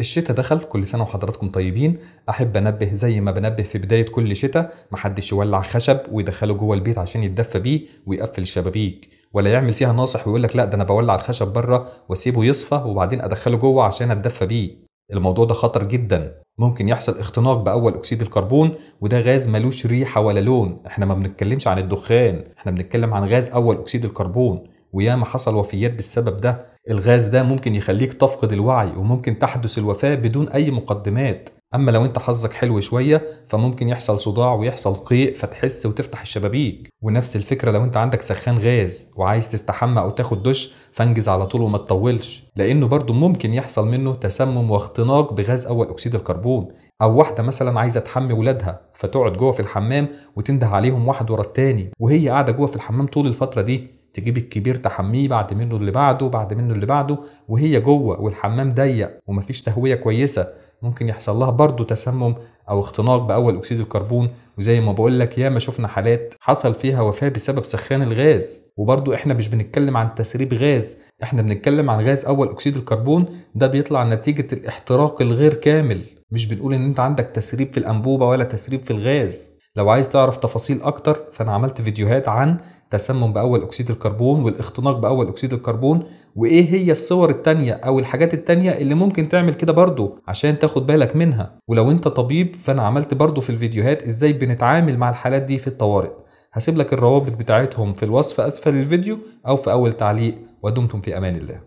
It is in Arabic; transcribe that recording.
الشتاء دخل كل سنه وحضراتكم طيبين احب انبه زي ما بنبه في بدايه كل شتاء محدش يولع خشب ويدخله جوه البيت عشان يتدفى بيه ويقفل الشبابيك ولا يعمل فيها ناصح ويقول لك لا ده انا بولع الخشب بره واسيبه يصفى وبعدين ادخله جوه عشان اتدفى بيه الموضوع ده خطر جدا ممكن يحصل اختناق باول اكسيد الكربون وده غاز ملوش ريحه ولا لون احنا ما بنتكلمش عن الدخان احنا بنتكلم عن غاز اول اكسيد الكربون وياما حصل وفيات بالسبب ده الغاز ده ممكن يخليك تفقد الوعي وممكن تحدث الوفاة بدون أي مقدمات أما لو أنت حظك حلو شوية فممكن يحصل صداع ويحصل قيء فتحس وتفتح الشبابيك ونفس الفكرة لو أنت عندك سخان غاز وعايز تستحمى أو تاخد دش فانجز على طول وما تطولش لأنه برضه ممكن يحصل منه تسمم واختناق بغاز أول أكسيد الكربون أو واحدة مثلا عايزة تحمي ولادها فتقعد جوه في الحمام وتنده عليهم واحد ورا التاني وهي قاعدة جوه في الحمام طول الفترة دي تجيب الكبير تحميه بعد منه اللي بعده بعد منه اللي بعده وهي جوه والحمام ضيق ومفيش تهويه كويسه ممكن يحصل لها برضه تسمم او اختناق باول اكسيد الكربون وزي ما بقول لك ياما شفنا حالات حصل فيها وفاه بسبب سخان الغاز وبرضه احنا مش بنتكلم عن تسريب غاز احنا بنتكلم عن غاز اول اكسيد الكربون ده بيطلع نتيجه الاحتراق الغير كامل مش بنقول ان انت عندك تسريب في الانبوبه ولا تسريب في الغاز لو عايز تعرف تفاصيل اكتر فانا عملت فيديوهات عن تسمم باول اكسيد الكربون والاختناق باول اكسيد الكربون وايه هي الصور التانية او الحاجات التانية اللي ممكن تعمل كده برضو عشان تاخد بالك منها ولو انت طبيب فانا عملت برضو في الفيديوهات ازاي بنتعامل مع الحالات دي في الطوارئ هسيب لك الروابط بتاعتهم في الوصف اسفل الفيديو او في اول تعليق ودمتم في امان الله